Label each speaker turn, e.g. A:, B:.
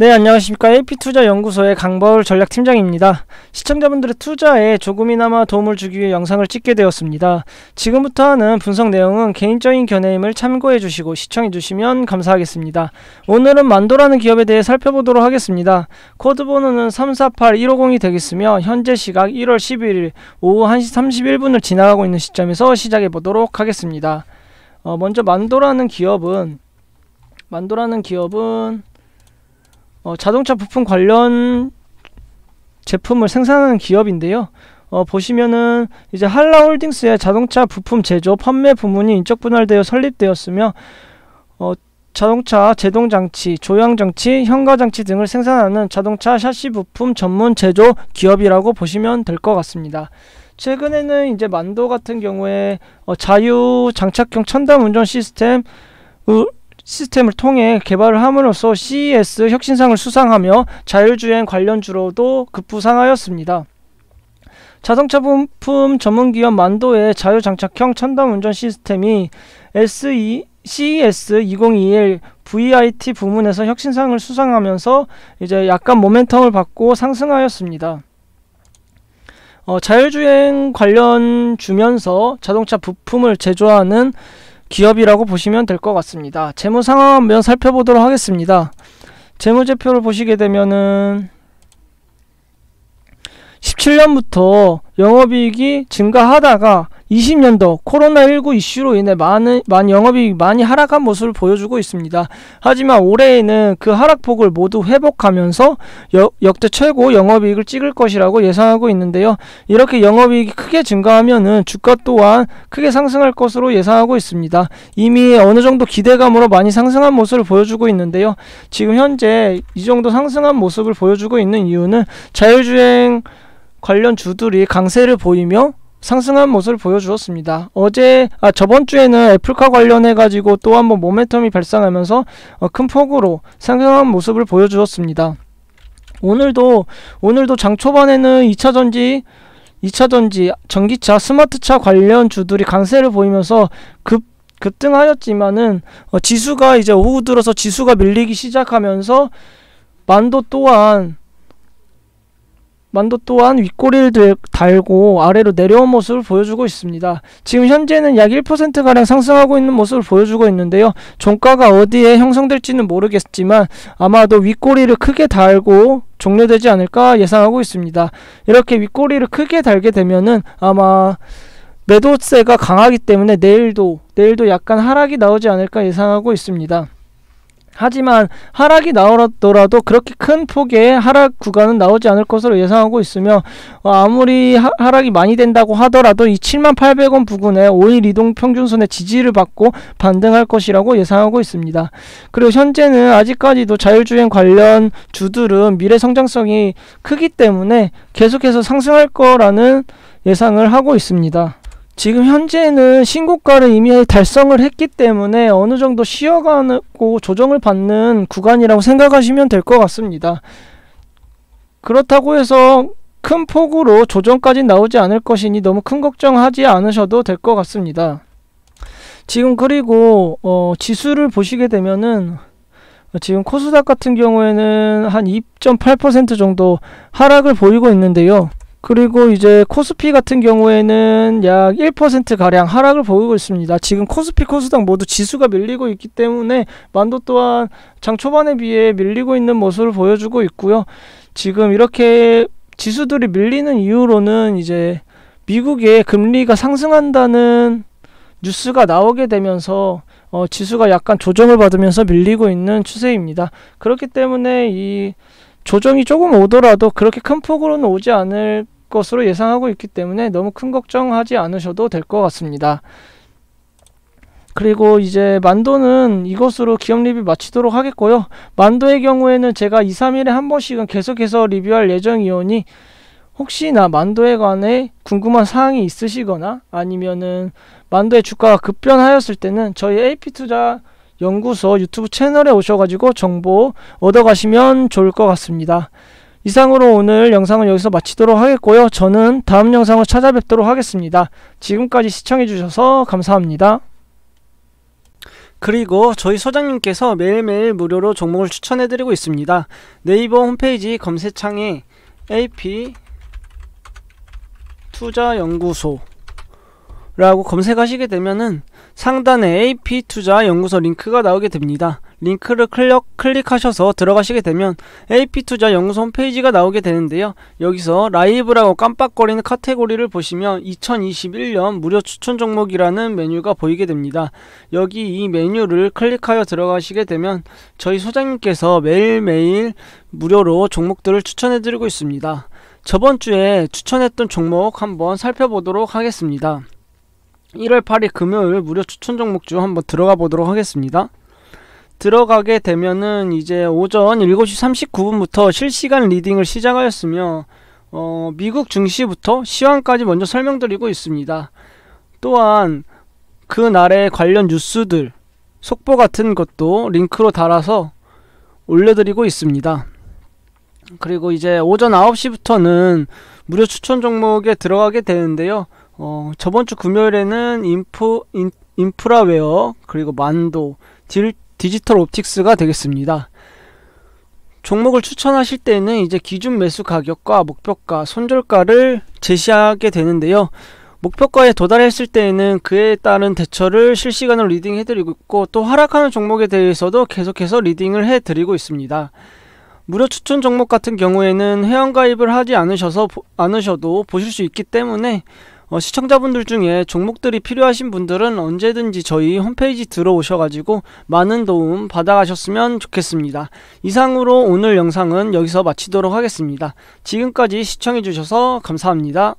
A: 네, 안녕하십니까. AP투자연구소의 강벌 전략팀장입니다. 시청자분들의 투자에 조금이나마 도움을 주기 위해 영상을 찍게 되었습니다. 지금부터 하는 분석 내용은 개인적인 견해임을 참고해 주시고 시청해 주시면 감사하겠습니다. 오늘은 만도라는 기업에 대해 살펴보도록 하겠습니다. 코드 번호는 348150이 되겠으며 현재 시각 1월 11일 오후 1시 31분을 지나가고 있는 시점에서 시작해 보도록 하겠습니다. 어, 먼저 만도라는 기업은 만도라는 기업은 어, 자동차 부품 관련 제품을 생산하는 기업인데요. 어, 보시면은 이제 한라홀딩스의 자동차 부품 제조 판매 부문이 인적 분할되어 설립되었으며 어, 자동차 제동 장치, 조향 장치, 현가 장치 등을 생산하는 자동차 샤시 부품 전문 제조 기업이라고 보시면 될 것 같습니다. 최근에는 이제 만도 같은 경우에 어, 자유 장착형 첨단 운전 시스템 시스템을 통해 개발을 함으로써 CES 혁신상을 수상하며 자율주행 관련주로도 급부상하였습니다. 자동차 부품 전문기업 만도의 자율장착형 첨단 운전 시스템이 CES 2021 VIT 부문에서 혁신상을 수상하면서 이제 약간 모멘텀을 받고 상승하였습니다. 어, 자율주행 관련 주면서 자동차 부품을 제조하는 기업이라고 보시면 될 것 같습니다. 재무 상황 한번 살펴보도록 하겠습니다. 재무제표를 보시게 되면은 17년부터 영업이익이 증가하다가 20년도 코로나19 이슈로 인해 많은 만 영업이 많이 하락한 모습을 보여주고 있습니다. 하지만 올해에는 그 하락폭을 모두 회복하면서 여, 역대 최고 영업이익을 찍을 것이라고 예상하고 있는데요. 이렇게 영업이익이 크게 증가하면은 주가 또한 크게 상승할 것으로 예상하고 있습니다. 이미 어느 정도 기대감으로 많이 상승한 모습을 보여주고 있는데요. 지금 현재 이 정도 상승한 모습을 보여주고 있는 이유는 자율주행 관련 주들이 강세를 보이며 상승한 모습을 보여주었습니다. 어제 아 저번 주에는 애플카 관련해 가지고 또 한번 모멘텀이 발생하면서 어, 큰 폭으로 상승한 모습을 보여주었습니다. 오늘도 오늘도 장 초반에는 2차전지 2차전지 전기차 스마트차 관련 주들이 강세를 보이면서 급 급등하였지만은 어, 지수가 이제 오후 들어서 지수가 밀리기 시작하면서 만도 또한 만도 또한 윗꼬리를 달고 아래로 내려온 모습을 보여주고 있습니다. 지금 현재는 약 1%가량 상승하고 있는 모습을 보여주고 있는데요. 종가가 어디에 형성될지는 모르겠지만 아마도 윗꼬리를 크게 달고 종료되지 않을까 예상하고 있습니다. 이렇게 윗꼬리를 크게 달게 되면은 아마 매도세가 강하기 때문에 내일도 내일도 약간 하락이 나오지 않을까 예상하고 있습니다. 하지만 하락이 나오더라도 그렇게 큰 폭의 하락 구간은 나오지 않을 것으로 예상하고 있으며 어, 아무리 하, 락이 많이 된다고 하더라도 이 78,800원 부근에 5일 이동 평균선의 지지를 받고 반등할 것이라고 예상하고 있습니다. 그리고 현재는 아직까지도 자율주행 관련 주들은 미래 성장성이 크기 때문에 계속해서 상승할 거라는 예상을 하고 있습니다. 지금 현재는 신고가를 이미 달성을 했기 때문에 어느 정도 쉬어가고 조정을 받는 구간이라고 생각하시면 될 것 같습니다. 그렇다고 해서 큰 폭으로 조정까지 나오지 않을 것이니 너무 큰 걱정하지 않으셔도 될 것 같습니다. 지금 그리고 어, 지수를 보시게 되면은 지금 코스닥 같은 경우에는 한 2.8% 정도 하락을 보이고 있는데요. 그리고 이제 코스피 같은 경우에는 약 1%가량 하락을 보이고 있습니다. 지금 코스피, 코스닥 모두 지수가 밀리고 있기 때문에 만도 또한 장 초반에 비해 밀리고 있는 모습을 보여주고 있고요. 지금 이렇게 지수들이 밀리는 이유로는 이제 미국의 금리가 상승한다는 뉴스가 나오게 되면서 어, 지수가 약간 조정을 받으면서 밀리고 있는 추세입니다. 그렇기 때문에 이 조정이 조금 오더라도 그렇게 큰 폭으로는 오지 않을 것으로 예상하고 있기 때문에 너무 큰 걱정하지 않으셔도 될 것 같습니다. 그리고 이제 만도는 이것으로 기업 리뷰 마치도록 하겠고요. 만도의 경우에는 제가 2, 3일에 한 번씩은 계속해서 리뷰할 예정이오니 혹시나 만도에 관해 궁금한 사항이 있으시거나 아니면은 만도의 주가가 급변하였을 때는 저희 AP투자 연구소 유튜브 채널에 오셔가지고 정보 얻어가시면 좋을 것 같습니다. 이상으로 오늘 영상은 여기서 마치도록 하겠고요. 저는 다음 영상으로 찾아뵙도록 하겠습니다. 지금까지 시청해주셔서 감사합니다. 그리고 저희 소장님께서 매일매일 무료로 종목을 추천해드리고 있습니다. 네이버 홈페이지 검색창에 AP 투자연구소 라고 검색하시게 되면은 상단에 AP 투자연구소 링크가 나오게 됩니다. 링크를 클릭, 클릭하셔서 들어가시게 되면 AP투자 연구소 홈페이지가 나오게 되는데요. 여기서 라이브라고 깜빡거리는 카테고리를 보시면 2021년 무료 추천 종목이라는 메뉴가 보이게 됩니다. 여기 이 메뉴를 클릭하여 들어가시게 되면 저희 소장님께서 매일매일 무료로 종목들을 추천해드리고 있습니다. 저번 주에 추천했던 종목 한번 살펴보도록 하겠습니다. 1월 8일 금요일 무료 추천 종목 중 한번 들어가 보도록 하겠습니다. 들어가게 되면은 이제 오전 7시 39분부터 실시간 리딩을 시작하였으며 어, 미국 증시부터 시황까지 먼저 설명드리고 있습니다. 또한 그 날의 관련 뉴스들, 속보 같은 것도 링크로 달아서 올려드리고 있습니다. 그리고 이제 오전 9시부터는 무료 추천 종목에 들어가게 되는데요. 어, 저번 주 금요일에는 인프, 인, 프라웨어 그리고 만도, 딜, 디지털 옵틱스가 되겠습니다. 종목을 추천하실 때는 이제 기준 매수 가격과 목표가, 손절가를 제시하게 되는데요. 목표가에 도달했을 때에는 그에 따른 대처를 실시간으로 리딩해드리고 있고 또 하락하는 종목에 대해서도 계속해서 리딩을 해드리고 있습니다. 무료 추천 종목 같은 경우에는 회원가입을 하지 않으셔서 않으셔도 보실 수 있기 때문에 어, 시청자분들 중에 종목들이 필요하신 분들은 언제든지 저희 홈페이지 들어오셔가지고 많은 도움 받아가셨으면 좋겠습니다. 이상으로 오늘 영상은 여기서 마치도록 하겠습니다. 지금까지 시청해주셔서 감사합니다.